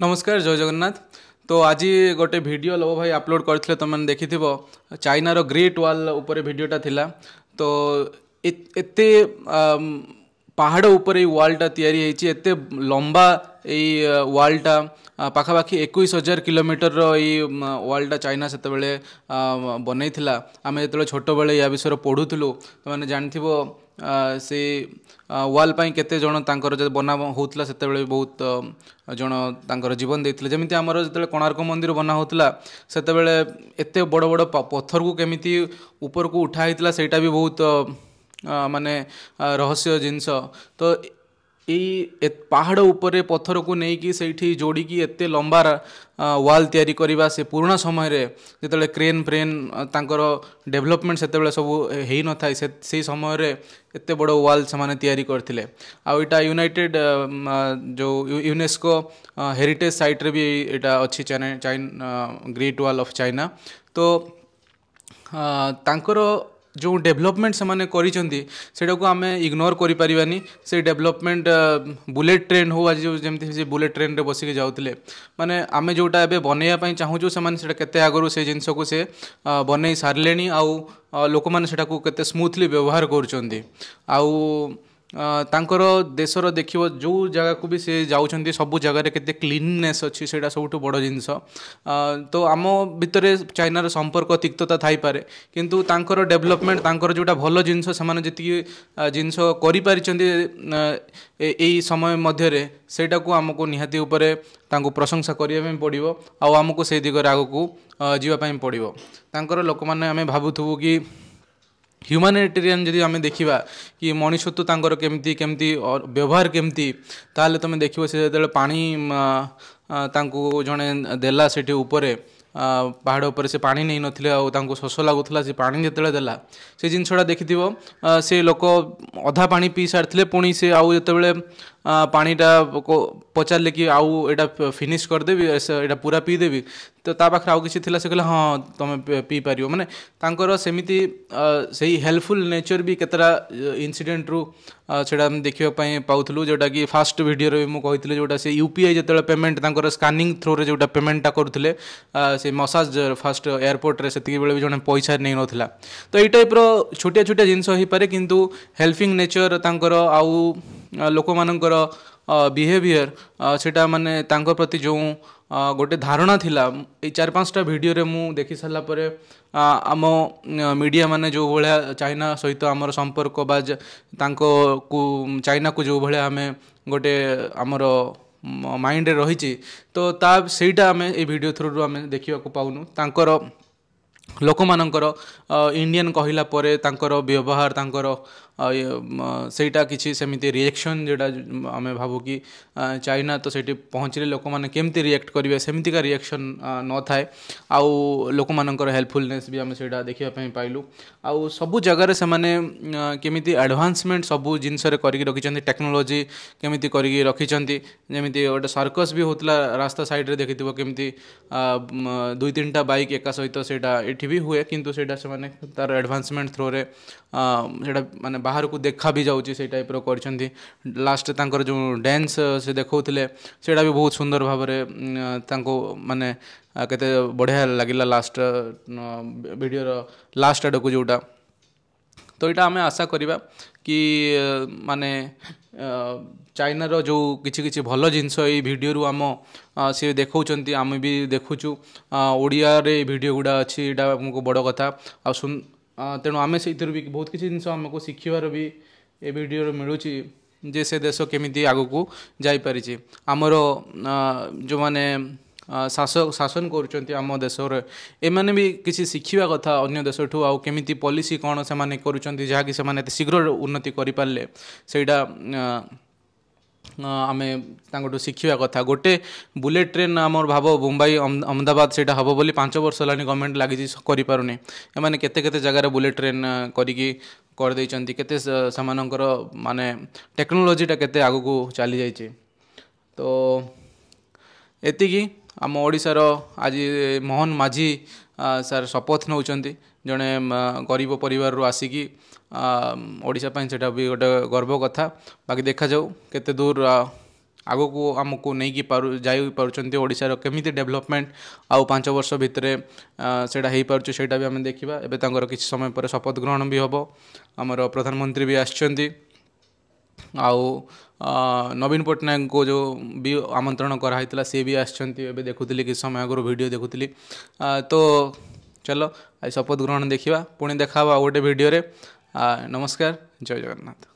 नमस्कार जय जगन्नाथ तो आज गोटे भिडियो लव भाई अपलोड करते तुम देखि चाइनार ग्रेट व्वाल उपरे भिडटा थी तो एत, ପାହାଡ଼ ଉପରେ ଏଇ ୱାଲ୍ଟା ତିଆରି ହେଇଛି ଏତେ ଲମ୍ବା ଏଇ ୱାଲ୍ଟା ପାଖାପାଖି ଏକୋଇଶ ହଜାର କିଲୋମିଟରର ଏଇ ୱାଲ୍ଟା ଚାଇନା ସେତେବେଳେ ବନେଇଥିଲା ଆମେ ଯେତେବେଳେ ଛୋଟବେଳେ ୟା ବିଷୟରେ ପଢ଼ୁଥିଲୁ ତମେମାନେ ଜାଣିଥିବ ସେ ୱାଲ୍ ପାଇଁ କେତେ ଜଣ ତାଙ୍କର ଯଦି ବନା ହେଉଥିଲା ସେତେବେଳେ ବହୁତ ଜଣ ତାଙ୍କର ଜୀବନ ଦେଇଥିଲେ ଯେମିତି ଆମର ଯେତେବେଳେ କୋଣାର୍କ ମନ୍ଦିର ବନା ହେଉଥିଲା ସେତେବେଳେ ଏତେ ବଡ଼ ବଡ଼ ପଥରକୁ କେମିତି ଉପରକୁ ଉଠା ହେଇଥିଲା ସେଇଟା ବି ବହୁତ ମାନେ ରହସ୍ୟ ଜିନିଷ ତ ଏଇ ପାହାଡ଼ ଉପରେ ପଥରକୁ ନେଇକି ସେଇଠି ଯୋଡ଼ିକି ଏତେ ଲମ୍ବା ୱାଲ୍ ତିଆରି କରିବା ସେ ପୁରୁଣା ସମୟରେ ଯେତେବେଳେ କ୍ରେନ୍ ଫ୍ରେନ୍ ତାଙ୍କର ଡେଭଲପମେଣ୍ଟ ସେତେବେଳେ ସବୁ ହେଇନଥାଏ ସେ ସେଇ ସମୟରେ ଏତେ ବଡ଼ ୱାଲ୍ ସେମାନେ ତିଆରି କରିଥିଲେ ଆଉ ଏଇଟା ୟୁନାଇଟେଡ଼ ଯେଉଁ ୟୁନେସ୍କୋ ହେରିଟେଜ ସାଇଟ୍ରେ ବି ଏଇଟା ଅଛି China great wall of China ତ ତାଙ୍କର जो डेभलपमेंट से आम इग्नोर करें से डेभलपमेंट बुलेट ट्रेन हो आज जमी बुलेट ट्रेन रे बसिक जाते मैंने आम जोटा ए बनवाई चाहूँ से केते से जिनस को से बनई सारे आउ लोक मैंने केमुथली स्मूथली व्यवहार कर ତାଙ୍କର ଦେଶର ଦେଖିବ ଯେଉଁ ଜାଗାକୁ ବି ସେ ଯାଉଛନ୍ତି ସବୁ ଜାଗାରେ କେତେ କ୍ଲିନନେସ୍ ଅଛି ସେଇଟା ସବୁଠୁ ବଡ଼ ଜିନିଷ ତ ଆମ ଭିତରେ ଚାଇନାର ସମ୍ପର୍କ ତିକ୍ତତା ଥାଇପାରେ କିନ୍ତୁ ତାଙ୍କର ଡେଭଲପମେଣ୍ଟ ତାଙ୍କର ଯେଉଁଟା ଭଲ ଜିନିଷ ସେମାନେ ଯେତିକି ଜିନିଷ କରିପାରିଛନ୍ତି ଏଇ ସମୟ ମଧ୍ୟରେ ସେଇଟାକୁ ଆମକୁ ନିହାତି ଉପରେ ତାଙ୍କୁ ପ୍ରଶଂସା କରିବା ପାଇଁ ପଡ଼ିବ ଆଉ ଆମକୁ ସେଇ ଦିଗରେ ଆଗକୁ ଯିବା ପାଇଁ ପଡ଼ିବ ତାଙ୍କର ଲୋକମାନେ ଆମେ ଭାବୁଥିବୁ କି ହ୍ୟୁମାନିଟେରିଆନ୍ ଯଦି ଆମେ ଦେଖିବା କି ମଣିଷତ୍ୱ ତାଙ୍କର କେମିତି କେମିତି ବ୍ୟବହାର କେମିତି ତାହେଲେ ତୁମେ ଦେଖିବ ସେ ଯେତେବେଳେ ପାଣି ତାଙ୍କୁ ଜଣେ ଦେଲା ସେଠି ଉପରେ ପାହାଡ଼ ଉପରେ ସେ ପାଣି ନେଇନଥିଲେ ଆଉ ତାଙ୍କୁ ଶୋଷ ଲାଗୁଥିଲା ସେ ପାଣି ଯେତେବେଳେ ଦେଲା ସେ ଜିନିଷଟା ଦେଖିଥିବ ସେ ଲୋକ ଅଧା ପାଣି ପିଇ ସାରିଥିଲେ ପୁଣି ସେ ଆଉ ଯେତେବେଳେ ପାଣିଟା ପଚାରିଲେ କି ଆଉ ଏଇଟା ଫିନିଶ୍ କରିଦେବି ଏଇଟା ପୁରା ପିଇଦେବି ତ ତା ପାଖରେ ଆଉ କିଛି ଥିଲା ସେ କହିଲା ହଁ ତୁମେ ପିଇପାରିବ ମାନେ ତାଙ୍କର ସେମିତି ସେଇ ହେଲ୍ପଫୁଲ୍ ନେଚର୍ ବି କେତେଟା ଇନସିଡେଣ୍ଟରୁ ସେଇଟା ଆମେ ଦେଖିବା ପାଇଁ ପାଉଥିଲୁ ଯେଉଁଟାକି ଫାର୍ଷ୍ଟ ଭିଡ଼ିଓରେ ବି ମୁଁ କହିଥିଲି ଯେଉଁଟା ସେ ୟୁ ପି ଆଇ ଯେତେବେଳେ ପେମେଣ୍ଟ ତାଙ୍କର ସ୍କାନିଂ ଥ୍ରୋରେ ଯେଉଁଟା ପେମେଣ୍ଟଟା କରୁଥିଲେ ସେ ମସାଜ ଫାର୍ଷ୍ଟ ଏୟାରପୋର୍ଟରେ ସେତିକି ବେଳେ ବି ଜଣେ ପଇସା ନେଇନଥିଲା ତ ଏଇ ଟାଇପ୍ର ଛୋଟିଆ ଛୋଟିଆ ଜିନିଷ ହେଇପାରେ କିନ୍ତୁ ହେଲ୍ପିଂ ନେଚର୍ ତାଙ୍କର ଆଉ ଲୋକମାନଙ୍କର ବିହେଭିଅର୍ ସେଇଟା ମାନେ ତାଙ୍କ ପ୍ରତି ଯେଉଁ ଗୋଟେ ଧାରଣା ଥିଲା ଏଇ ଚାରି ପାଞ୍ଚଟା ଭିଡ଼ିଓରେ ମୁଁ ଦେଖି ସାରିଲା ପରେ ଆମ ମିଡ଼ିଆମାନେ ଯେଉଁ ଭଳିଆ ଚାଇନା ସହିତ ଆମର ସମ୍ପର୍କ ବା ତାଙ୍କକୁ ଚାଇନାକୁ ଯେଉଁ ଭଳିଆ ଆମେ ଗୋଟେ ଆମର ମାଇଣ୍ଡରେ ରହିଛି ତ ତା ସେଇଟା ଆମେ ଏଇ ଭିଡ଼ିଓ ଥ୍ରୁରୁ ଆମେ ଦେଖିବାକୁ ପାଉନୁ ତାଙ୍କର ଲୋକମାନଙ୍କର ଇଣ୍ଡିଆନ୍ କହିଲା ପରେ ତାଙ୍କର ବ୍ୟବହାର ତାଙ୍କର से कि सेमती रिएक्शन जोटा आम भाव कि चाइना तो सही पहुँचे लोक मैंने केमी रिएक्ट करेंगे सेमती का रिएक्शन न था आउ लोक मेल्पफुलने भी आम से देखापल आउ सबू जगार से मैंने केमी आडभांसमेंट सब जिन रखिंट टेक्नोलोजी केमी कर रखी जमी गोटे सर्कस भी होता रास्ता सैड्रे रे देखि केमी दुई तीन टाइम बैक एका सहित भी हुए कि तार आडभांसमेंट थ्रो में मैंने ବାହାରକୁ ଦେଖା ବି ଯାଉଛି ସେଇ ଟାଇପ୍ର କରିଛନ୍ତି ଲାଷ୍ଟ ତାଙ୍କର ଯେଉଁ ଡ୍ୟାନ୍ସ ସେ ଦେଖାଉଥିଲେ ସେଇଟା ବି ବହୁତ ସୁନ୍ଦର ଭାବରେ ତାଙ୍କୁ ମାନେ କେତେ ବଢ଼ିଆ ଲାଗିଲା ଲାଷ୍ଟ ଭିଡ଼ିଓର ଲାଷ୍ଟ ଆଡ଼କୁ ଯେଉଁଟା ତ ଏଇଟା ଆମେ ଆଶା କରିବା କି ମାନେ ଚାଇନାର ଯେଉଁ କିଛି କିଛି ଭଲ ଜିନିଷ ଏଇ ଭିଡ଼ିଓରୁ ଆମ ସେ ଦେଖାଉଛନ୍ତି ଆମେ ବି ଦେଖୁଛୁ ଓଡ଼ିଆରେ ଏଇ ଭିଡ଼ିଓ ଗୁଡ଼ା ଅଛି ଏଇଟା ଆମକୁ ବଡ଼ କଥା ଆଉ ତେଣୁ ଆମେ ସେଇଥିରୁ ବି ବହୁତ କିଛି ଜିନିଷ ଆମକୁ ଶିଖିବାର ବି ଏ ଭିଡ଼ିଓରୁ ମିଳୁଛି ଯେ ସେ ଦେଶ କେମିତି ଆଗକୁ ଯାଇପାରିଛି ଆମର ଯେଉଁମାନେ ଶାସକ ଶାସନ କରୁଛନ୍ତି ଆମ ଦେଶରେ ଏମାନେ ବି କିଛି ଶିଖିବା କଥା ଅନ୍ୟ ଦେଶଠୁ ଆଉ କେମିତି ପଲିସି କ'ଣ ସେମାନେ କରୁଛନ୍ତି ଯାହାକି ସେମାନେ ଏତେ ଶୀଘ୍ର ଉନ୍ନତି କରିପାରିଲେ ସେଇଟା ଆମେ ତାଙ୍କଠୁ ଶିଖିବା କଥା ଗୋଟେ ବୁଲେଟ୍ ଟ୍ରେନ୍ ଆମର ଭାବ ମୁମ୍ବାଇ ଅହମ୍ମଦାବାଦ ସେଇଟା ହେବ ବୋଲି ପାଞ୍ଚ ବର୍ଷ ହେଲାଣି ଗଭର୍ଣ୍ଣମେଣ୍ଟ ଲାଗିଛି କରିପାରୁନି ଏମାନେ କେତେ କେତେ ଜାଗାରେ ବୁଲେଟ୍ ଟ୍ରେନ୍ କରିକି କରିଦେଇଛନ୍ତି କେତେ ସେମାନଙ୍କର ମାନେ ଟେକ୍ନୋଲୋଜିଟା କେତେ ଆଗକୁ ଚାଲିଯାଇଛି ତ ଏତିକି ଆମ ଓଡ଼ିଶାର ଆଜି ମୋହନ ମାଝୀ ସାର୍ ଶପଥ ନେଉଛନ୍ତି ଜଣେ ଗରିବ ପରିବାରରୁ ଆସିକି ଓଡ଼ିଶା ପାଇଁ ସେଇଟା ବି ଗୋଟେ ଗର୍ବ କଥା ବାକି ଦେଖାଯାଉ କେତେ ଦୂର ଆଗକୁ ଆମକୁ ନେଇକି ପାରୁ ଯାଇପାରୁଛନ୍ତି ଓଡ଼ିଶାର କେମିତି ଡେଭଲପମେଣ୍ଟ ଆଉ ପାଞ୍ଚ ବର୍ଷ ଭିତରେ ସେଇଟା ହେଇପାରୁଛି ସେଇଟା ବି ଆମେ ଦେଖିବା ଏବେ ତାଙ୍କର କିଛି ସମୟ ପରେ ଶପଥ ଗ୍ରହଣ ବି ହେବ ଆମର ପ୍ରଧାନମନ୍ତ୍ରୀ ବି ଆସିଛନ୍ତି ଆଉ ନବୀନ ପଟ୍ଟନାୟକଙ୍କୁ ଯେଉଁ ବି ଆମନ୍ତ୍ରଣ କରାହେଇଥିଲା ସେ ବି ଆସିଛନ୍ତି ଏବେ ଦେଖୁଥିଲି କିଛି ସମୟ ଆଗରୁ ଭିଡ଼ିଓ ଦେଖୁଥିଲି ତ चलो आज शपथ ग्रहण देखा पुणी देखा गोटे भिडे नमस्कार जय जगन्नाथ